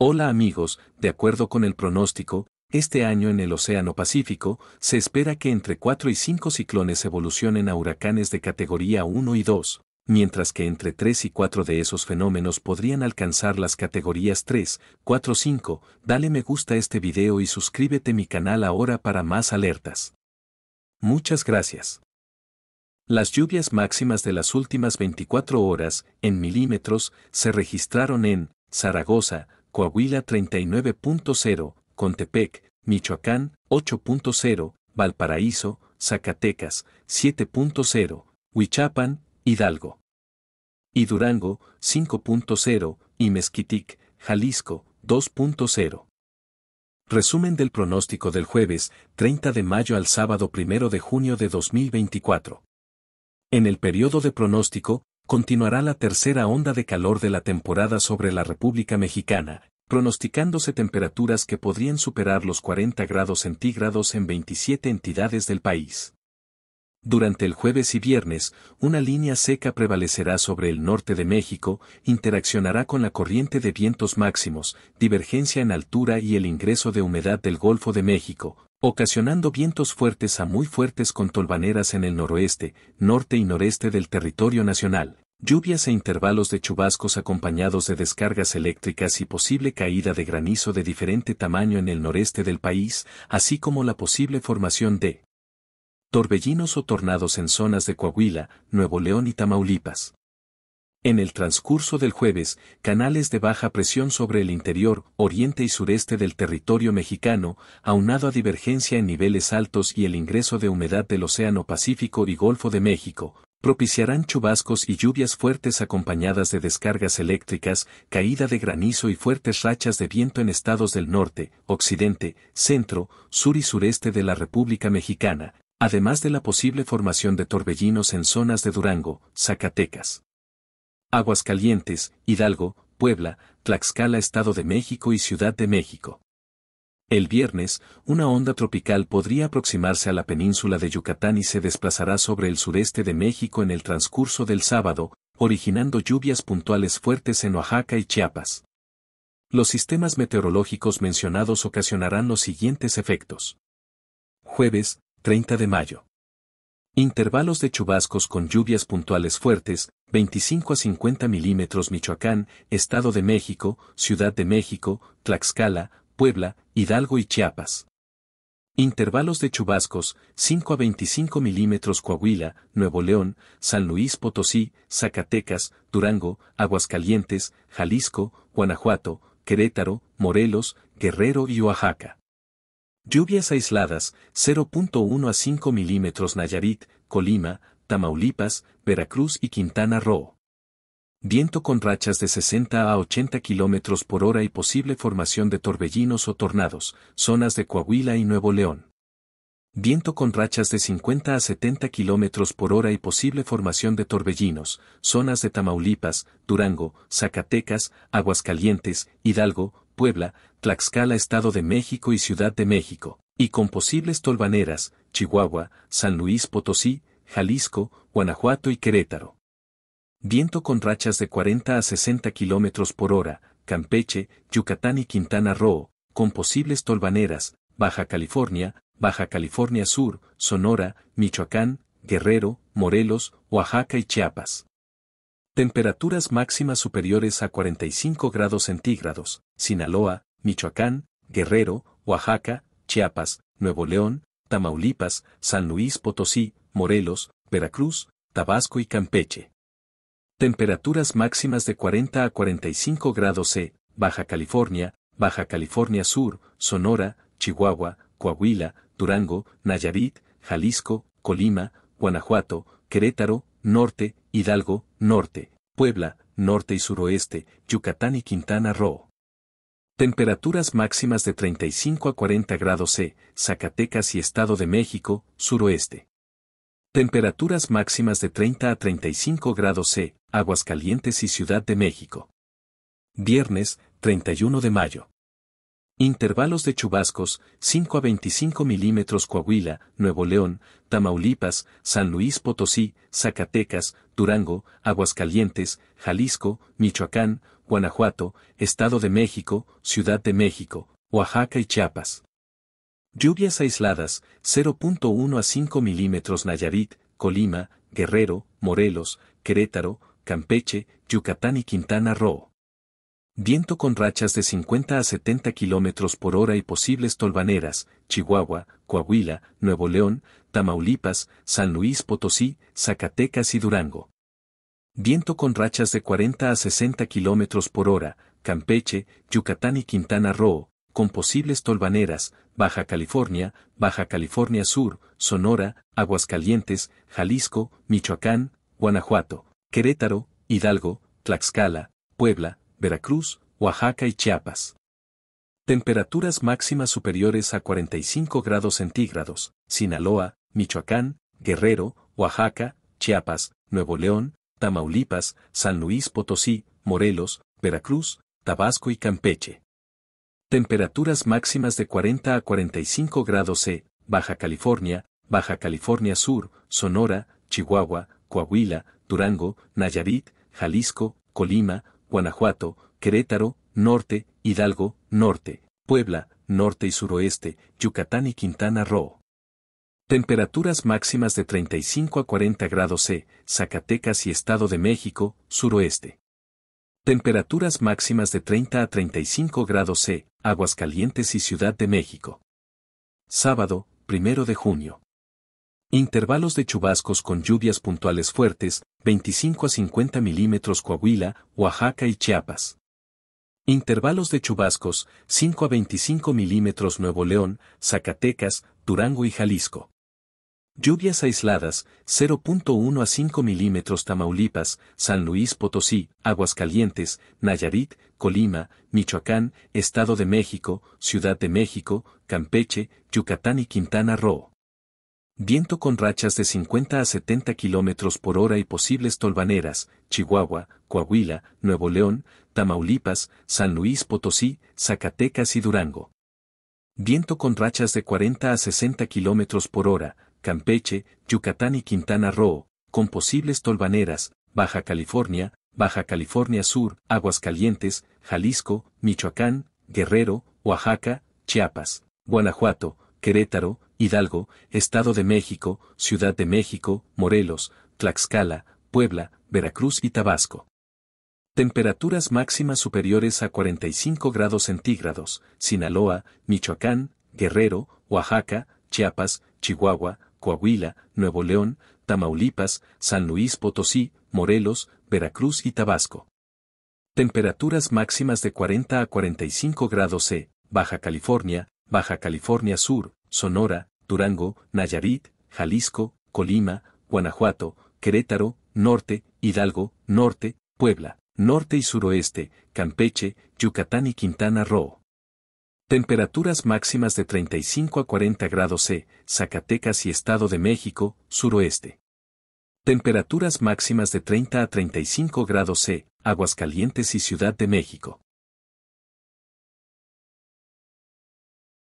Hola amigos, de acuerdo con el pronóstico, este año en el Océano Pacífico se espera que entre 4 y 5 ciclones evolucionen a huracanes de categoría 1 y 2, mientras que entre 3 y 4 de esos fenómenos podrían alcanzar las categorías 3, 4, 5. Dale me gusta a este video y suscríbete a mi canal ahora para más alertas. Muchas gracias. Las lluvias máximas de las últimas 24 horas, en milímetros, se registraron en Zaragoza, Coahuila 39.0, Contepec, Michoacán 8.0, Valparaíso, Zacatecas 7.0, Huichapan, Hidalgo. Y Durango 5.0 y Mezquitic, Jalisco 2.0. Resumen del pronóstico del jueves 30 de mayo al sábado 1 de junio de 2024. En el periodo de pronóstico, continuará la tercera onda de calor de la temporada sobre la República Mexicana, pronosticándose temperaturas que podrían superar los 40 grados centígrados en 27 entidades del país. Durante el jueves y viernes, una línea seca prevalecerá sobre el norte de México, interaccionará con la corriente de vientos máximos, divergencia en altura y el ingreso de humedad del Golfo de México, ocasionando vientos fuertes a muy fuertes con tolvaneras en el noroeste, norte y noreste del territorio nacional, lluvias e intervalos de chubascos acompañados de descargas eléctricas y posible caída de granizo de diferente tamaño en el noreste del país, así como la posible formación de torbellinos o tornados en zonas de Coahuila, Nuevo León y Tamaulipas. En el transcurso del jueves, canales de baja presión sobre el interior, oriente y sureste del territorio mexicano, aunado a divergencia en niveles altos y el ingreso de humedad del Océano Pacífico y Golfo de México, propiciarán chubascos y lluvias fuertes acompañadas de descargas eléctricas, caída de granizo y fuertes rachas de viento en estados del norte, occidente, centro, sur y sureste de la República Mexicana, además de la posible formación de torbellinos en zonas de Durango, Zacatecas. Aguascalientes, Hidalgo, Puebla, Tlaxcala, Estado de México y Ciudad de México. El viernes, una onda tropical podría aproximarse a la península de Yucatán y se desplazará sobre el sureste de México en el transcurso del sábado, originando lluvias puntuales fuertes en Oaxaca y Chiapas. Los sistemas meteorológicos mencionados ocasionarán los siguientes efectos. Jueves, 30 de mayo. Intervalos de chubascos con lluvias puntuales fuertes, 25 a 50 milímetros Michoacán, Estado de México, Ciudad de México, Tlaxcala, Puebla, Hidalgo y Chiapas. Intervalos de chubascos, 5 a 25 milímetros Coahuila, Nuevo León, San Luis Potosí, Zacatecas, Durango, Aguascalientes, Jalisco, Guanajuato, Querétaro, Morelos, Guerrero y Oaxaca. Lluvias aisladas, 0.1 a 5 milímetros Nayarit, Colima, Tamaulipas, Veracruz y Quintana Roo. Viento con rachas de 60 a 80 kilómetros por hora y posible formación de torbellinos o tornados, zonas de Coahuila y Nuevo León. Viento con rachas de 50 a 70 kilómetros por hora y posible formación de torbellinos, zonas de Tamaulipas, Durango, Zacatecas, Aguascalientes, Hidalgo, Puebla, Tlaxcala, Estado de México y Ciudad de México, y con posibles tolvaneras, Chihuahua, San Luis Potosí, Jalisco, Guanajuato y Querétaro. Viento con rachas de 40 a 60 km por hora, Campeche, Yucatán y Quintana Roo, con posibles tolvaneras, Baja California, Baja California Sur, Sonora, Michoacán, Guerrero, Morelos, Oaxaca y Chiapas. Temperaturas máximas superiores a 45 grados centígrados, Sinaloa, Michoacán, Guerrero, Oaxaca, Chiapas, Nuevo León, Tamaulipas, San Luis Potosí, Morelos, Veracruz, Tabasco y Campeche. Temperaturas máximas de 40 a 45 grados C, Baja California, Baja California Sur, Sonora, Chihuahua, Coahuila, Durango, Nayarit, Jalisco, Colima, Guanajuato, Querétaro, Norte, Hidalgo, Norte, Puebla, Norte y Suroeste, Yucatán y Quintana Roo. Temperaturas máximas de 35 a 40 grados C, Zacatecas y Estado de México, Suroeste. Temperaturas máximas de 30 a 35 grados C, Aguascalientes y Ciudad de México. Viernes, 31 de mayo. Intervalos de chubascos, 5 a 25 milímetros Coahuila, Nuevo León, Tamaulipas, San Luis Potosí, Zacatecas, Durango, Aguascalientes, Jalisco, Michoacán, Guanajuato, Estado de México, Ciudad de México, Oaxaca y Chiapas. Lluvias aisladas, 0.1 a 5 milímetros Nayarit, Colima, Guerrero, Morelos, Querétaro, Campeche, Yucatán y Quintana Roo. Viento con rachas de 50 a 70 kilómetros por hora y posibles tolvaneras, Chihuahua, Coahuila, Nuevo León, Tamaulipas, San Luis Potosí, Zacatecas y Durango. Viento con rachas de 40 a 60 kilómetros por hora, Campeche, Yucatán y Quintana Roo, con posibles tolvaneras, Baja California, Baja California Sur, Sonora, Aguascalientes, Jalisco, Michoacán, Guanajuato, Querétaro, Hidalgo, Tlaxcala, Puebla, Veracruz, Oaxaca y Chiapas. Temperaturas máximas superiores a 45 grados centígrados, Sinaloa, Michoacán, Guerrero, Oaxaca, Chiapas, Nuevo León, Tamaulipas, San Luis Potosí, Morelos, Veracruz, Tabasco y Campeche. Temperaturas máximas de 40 a 45 grados C, Baja California, Baja California Sur, Sonora, Chihuahua, Coahuila, Durango, Nayarit, Jalisco, Colima, Guanajuato, Querétaro, Norte, Hidalgo, Norte, Puebla, Norte y Suroeste, Yucatán y Quintana Roo. Temperaturas máximas de 35 a 40 grados C, Zacatecas y Estado de México, Suroeste. Temperaturas máximas de 30 a 35 grados C, Aguascalientes y Ciudad de México. Sábado, 1 de junio. Intervalos de chubascos con lluvias puntuales fuertes, 25 a 50 milímetros Coahuila, Oaxaca y Chiapas. Intervalos de chubascos, 5 a 25 milímetros Nuevo León, Zacatecas, Durango y Jalisco. Lluvias aisladas, 0.1 a 5 milímetros Tamaulipas, San Luis Potosí, Aguascalientes, Nayarit, Colima, Michoacán, Estado de México, Ciudad de México, Campeche, Yucatán y Quintana Roo. Viento con rachas de 50 a 70 kilómetros por hora y posibles tolvaneras, Chihuahua, Coahuila, Nuevo León, Tamaulipas, San Luis Potosí, Zacatecas y Durango. Viento con rachas de 40 a 60 kilómetros por hora, Campeche, Yucatán y Quintana Roo, con posibles tolvaneras, Baja California, Baja California Sur, Aguascalientes, Jalisco, Michoacán, Guerrero, Oaxaca, Chiapas, Guanajuato, Querétaro, Hidalgo, Estado de México, Ciudad de México, Morelos, Tlaxcala, Puebla, Veracruz y Tabasco. Temperaturas máximas superiores a 45 grados centígrados, Sinaloa, Michoacán, Guerrero, Oaxaca, Chiapas, Chihuahua, Coahuila, Nuevo León, Tamaulipas, San Luis Potosí, Morelos, Veracruz y Tabasco. Temperaturas máximas de 40 a 45 grados C, Baja California, Baja California Sur, Sonora, Durango, Nayarit, Jalisco, Colima, Guanajuato, Querétaro, Norte, Hidalgo, Norte, Puebla, Norte y Suroeste, Campeche, Yucatán y Quintana Roo. Temperaturas máximas de 35 a 40 grados C, Zacatecas y Estado de México, suroeste. Temperaturas máximas de 30 a 35 grados C, Aguascalientes y Ciudad de México.